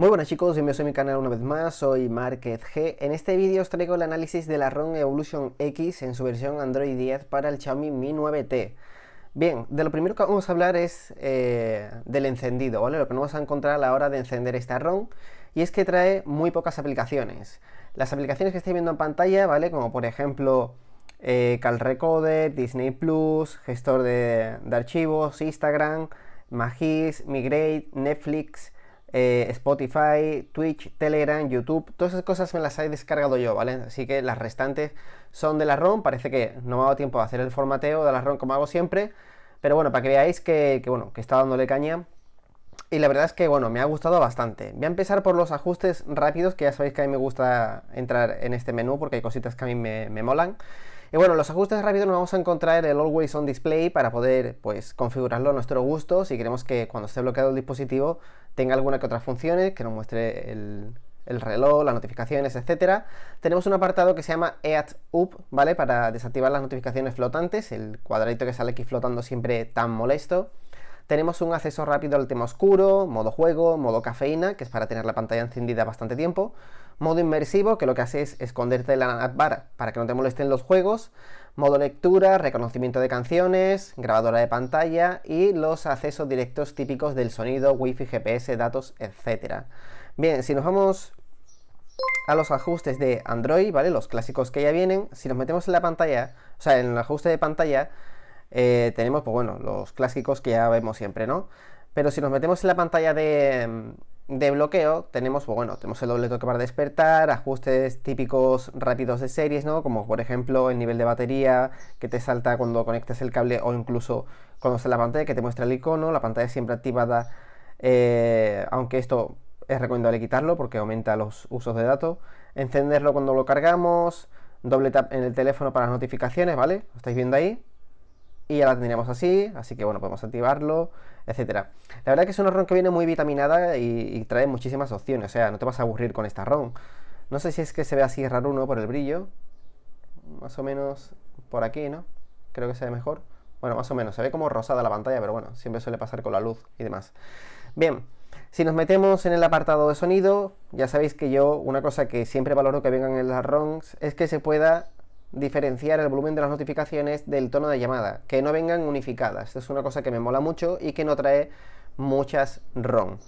Muy buenas chicos, bienvenidos a mi canal una vez más, soy Márquez G. En este vídeo os traigo el análisis de la ROM Evolution X en su versión Android 10 para el Xiaomi Mi 9T. Bien, de lo primero que vamos a hablar es eh, del encendido, ¿vale? Lo que nos vamos a encontrar a la hora de encender esta ROM y es que trae muy pocas aplicaciones. Las aplicaciones que estáis viendo en pantalla, ¿vale? Como por ejemplo eh, CalRecoder, Disney Plus, gestor de, de archivos, Instagram, Magis, Migrate, Netflix eh, Spotify, Twitch, Telegram, YouTube, todas esas cosas me las he descargado yo, ¿vale? Así que las restantes son de la ROM, parece que no me ha dado tiempo de hacer el formateo de la ROM como hago siempre, pero bueno, para que veáis que, bueno, que está dándole caña. Y la verdad es que, bueno, me ha gustado bastante. Voy a empezar por los ajustes rápidos, que ya sabéis que a mí me gusta entrar en este menú porque hay cositas que a mí me, me molan. Y bueno, los ajustes rápidos nos vamos a encontrar el Always On Display para poder pues configurarlo a nuestro gusto si queremos que cuando esté bloqueado el dispositivo tenga alguna que otra funciones, que nos muestre el, reloj, las notificaciones, etcétera. Tenemos un apartado que se llama EAT Up, ¿vale? Para desactivar las notificaciones flotantes, el cuadradito que sale aquí flotando siempre tan molesto. Tenemos un acceso rápido al tema oscuro, modo juego, modo cafeína, que es para tener la pantalla encendida bastante tiempo, modo inmersivo, que lo que hace es esconderte la barra para que no te molesten los juegos, modo lectura, reconocimiento de canciones, grabadora de pantalla y los accesos directos típicos del sonido, wifi, GPS, datos, etc. Bien, si nos vamos a los ajustes de Android, ¿vale? Los clásicos que ya vienen, si nos metemos en la pantalla, o sea, en el ajuste de pantalla, eh, tenemos, pues bueno, los clásicos que ya vemos siempre, ¿no? Pero si nos metemos en la pantalla de, mm, bloqueo, tenemos, pues, bueno, tenemos el doble toque para despertar, ajustes típicos rápidos de series, ¿no? Como por ejemplo el nivel de batería que te salta cuando conectas el cable o incluso cuando está la pantalla que te muestra el icono, la pantalla siempre activada, eh, aunque esto es recomendable quitarlo porque aumenta los usos de datos, encenderlo cuando lo cargamos, doble tap en el teléfono para las notificaciones, ¿vale? Lo estáis viendo ahí y ya la tendríamos así, así que bueno, podemos activarlo, etcétera. La verdad que es una ROM que viene muy vitaminada y, trae muchísimas opciones, o sea, no te vas a aburrir con esta ROM. No sé si es que se ve así raro uno por el brillo, más o menos por aquí, ¿no? Creo que se ve mejor. Bueno, más o menos, se ve como rosada la pantalla, pero bueno, siempre suele pasar con la luz y demás. Bien, si nos metemos en el apartado de sonido, ya sabéis que yo una cosa que siempre valoro que vengan en las rons es que se pueda diferenciar el volumen de las notificaciones del tono de llamada, que no vengan unificadas. es una cosa que me mola mucho y que no trae muchas ron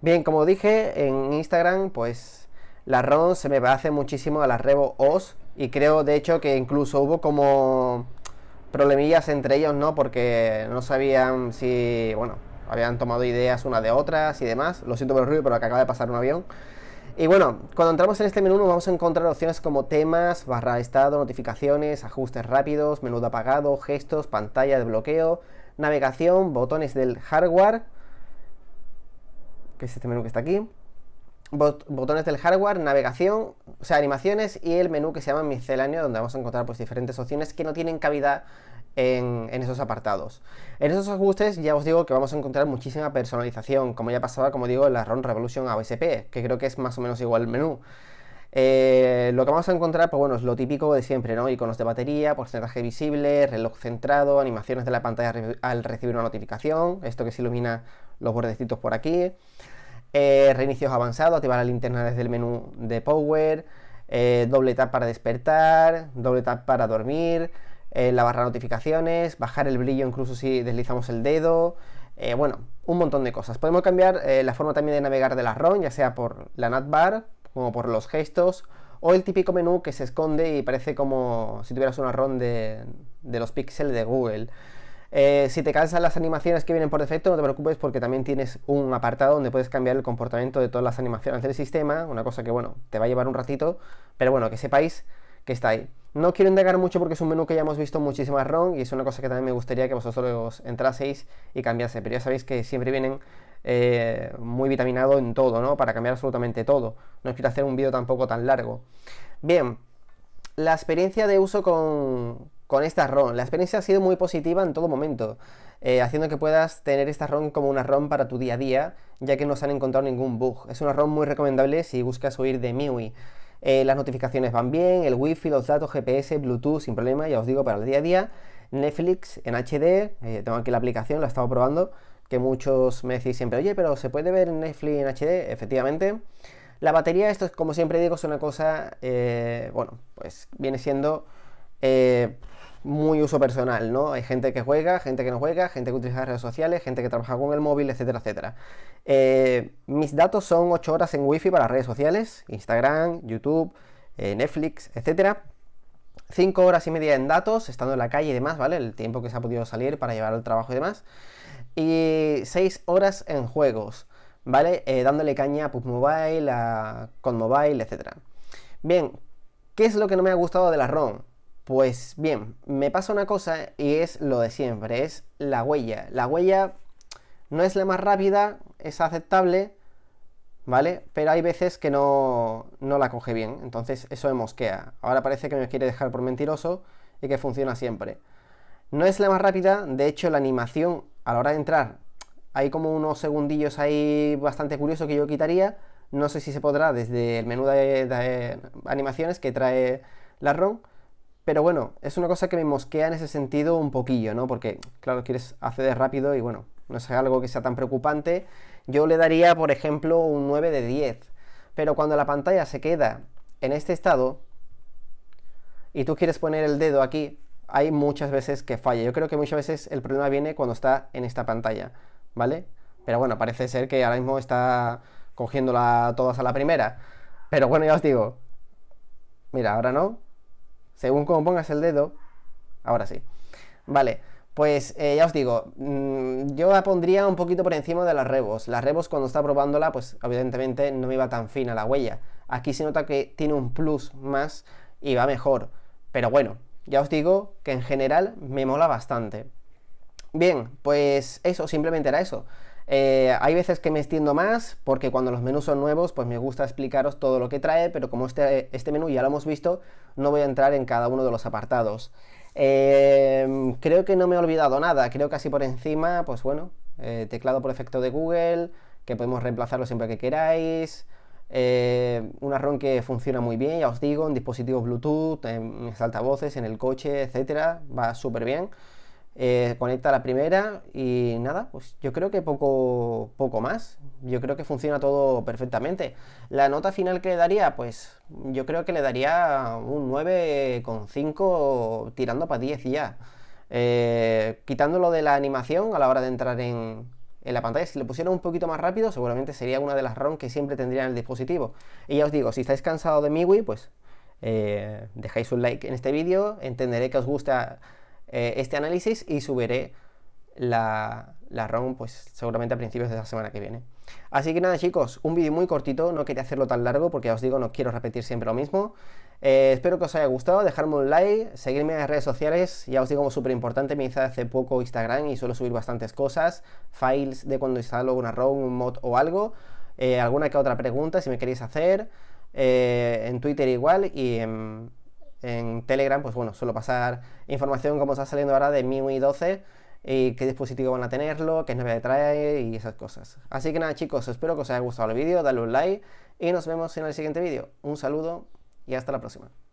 Bien, como dije en Instagram, pues las ron se me hace muchísimo a las Revo OS y creo de hecho que incluso hubo como problemillas entre ellos, ¿no? Porque no sabían si, bueno, habían tomado ideas una de otras y demás. Lo siento por el ruido, pero acaba de pasar un avión. Y bueno, cuando entramos en este menú nos vamos a encontrar opciones como temas, barra estado, notificaciones, ajustes rápidos, menú de apagado, gestos, pantalla de bloqueo, navegación, botones del hardware, que es este menú que está aquí, botones del hardware, navegación, o sea, animaciones y el menú que se llama misceláneo, donde vamos a encontrar pues diferentes opciones que no tienen cabida en, esos apartados. En esos ajustes ya os digo que vamos a encontrar muchísima personalización, como ya pasaba, como digo, en la ROM Revolution AOSP, que creo que es más o menos igual el menú. Eh, lo que vamos a encontrar, pues bueno, es lo típico de siempre, ¿no? Iconos de batería, porcentaje visible, reloj centrado, animaciones de la pantalla al recibir una notificación, esto que se ilumina los bordecitos por aquí, eh, reinicios avanzados, activar la linterna desde el menú de Power, eh, doble tap para despertar, doble tap para dormir, eh, la barra de notificaciones, bajar el brillo incluso si deslizamos el dedo, eh, bueno, un montón de cosas. Podemos cambiar eh, la forma también de navegar de la ROM, ya sea por la NATBAR como por los gestos, o el típico menú que se esconde y parece como si tuvieras una ROM de, de los píxeles de Google. si te cansan las animaciones que vienen por defecto, no te preocupes porque también tienes un apartado donde puedes cambiar el comportamiento de todas las animaciones del sistema, una cosa que bueno, te va a llevar un ratito, pero bueno, que sepáis que está ahí. No quiero indagar mucho porque es un menú que ya hemos visto muchísimas ROM y es una cosa que también me gustaría que vosotros entraseis y cambiase. Pero ya sabéis que siempre vienen eh, muy vitaminado en todo, ¿no? Para cambiar absolutamente todo. No quiero hacer un vídeo tampoco tan largo. Bien, la experiencia de uso con, esta ROM. La experiencia ha sido muy positiva en todo momento, eh, haciendo que puedas tener esta ROM como una ROM para tu día a día, ya que no se han encontrado ningún bug. Es una ROM muy recomendable si buscas huir de MIUI. Eh, las notificaciones van bien, el wifi, los datos, GPS, Bluetooth, sin problema, ya os digo, para el día a día. Netflix en HD, eh, tengo aquí la aplicación, la he estado probando, que muchos me decís siempre, oye, pero ¿se puede ver Netflix en HD? Efectivamente. La batería, esto es como siempre digo, es una cosa, eh, bueno, pues viene siendo eh, muy uso personal, ¿no? Hay gente que juega, gente que no juega, gente que utiliza redes sociales, gente que trabaja con el móvil, etcétera, etcétera. Eh, mis datos son 8 horas en wifi para redes sociales, Instagram, YouTube, eh, Netflix, etcétera. 5 horas y media en datos, estando en la calle y demás, ¿vale? El tiempo que se ha podido salir para llevar al trabajo y demás. Y 6 horas en juegos, ¿vale? dándole caña a Pubmobile, Mobile, a Con Mobile, etcétera. Bien, ¿qué es lo que no me ha gustado de la ROM? Pues bien, me pasa una cosa y es lo de siempre, es la huella. La huella no es la más rápida, es aceptable, ¿vale? Pero hay veces que no, no la coge bien, entonces eso me mosquea. Ahora parece que me quiere dejar por mentiroso y que funciona siempre. No es la más rápida, de hecho la animación a la hora de entrar hay como unos segundillos ahí bastante curiosos que yo quitaría. No sé si se podrá desde el menú de, de animaciones que trae la ROM pero bueno, es una cosa que me mosquea en ese sentido un poquillo, ¿no? Porque, claro, quieres acceder rápido y bueno, no es algo que sea tan preocupante. Yo le daría, por ejemplo, un 9 de 10. Pero cuando la pantalla se queda en este estado y tú quieres poner el dedo aquí, hay muchas veces que falla. Yo creo que muchas veces el problema viene cuando está en esta pantalla, ¿vale? Pero bueno, parece ser que ahora mismo está cogiéndola todas a la primera. Pero bueno, ya os digo. Mira, ahora no. Según como pongas el dedo, ahora sí. Vale, pues eh, ya os digo, mm, yo la pondría un poquito por encima de las rebos. Las rebos cuando está probándola, pues evidentemente no me iba tan fina la huella. Aquí se nota que tiene un plus más y va mejor. Pero bueno, ya os digo que en general me mola bastante. Bien, pues eso, simplemente era eso. Eh, hay veces que me extiendo más porque cuando los menús son nuevos pues me gusta explicaros todo lo que trae, pero como este, este menú ya lo hemos visto, no voy a entrar en cada uno de los apartados. Eh, creo que no me he olvidado nada, creo que así por encima, pues bueno, eh, teclado por efecto de Google, que podemos reemplazarlo siempre que queráis, un ROM que funciona muy bien, ya os digo, en dispositivos Bluetooth, en saltavoces, en el coche, etcétera, va súper bien. Eh, conecta la primera y nada, pues yo creo que poco, poco más. Yo creo que funciona todo perfectamente. La nota final que le daría, pues yo creo que le daría un 9,5 tirando para 10 ya. Eh, quitándolo de la animación a la hora de entrar en, la pantalla. Si le pusiera un poquito más rápido, seguramente sería una de las ROM que siempre tendría en el dispositivo. Y ya os digo, si estáis cansados de MIUI, pues eh, dejáis un like en este vídeo. Entenderé que os gusta eh, este análisis y subiré la, la ROM pues seguramente a principios de la semana que viene. Así que nada chicos, un vídeo muy cortito, no quería hacerlo tan largo porque ya os digo, no quiero repetir siempre lo mismo. Eh, espero que os haya gustado, dejadme un like, seguirme en las redes sociales, ya os digo es súper importante, me hice hace poco Instagram y suelo subir bastantes cosas, files de cuando instalo una ROM, un mod o algo, eh, alguna que otra pregunta si me queréis hacer, en Twitter igual y en en Telegram, pues bueno, suelo pasar información como está saliendo ahora de MIUI 12 y qué dispositivo van a tenerlo, qué novedades trae y esas cosas. Así que nada chicos, espero que os haya gustado el vídeo, dale un like y nos vemos en el siguiente vídeo. Un saludo y hasta la próxima.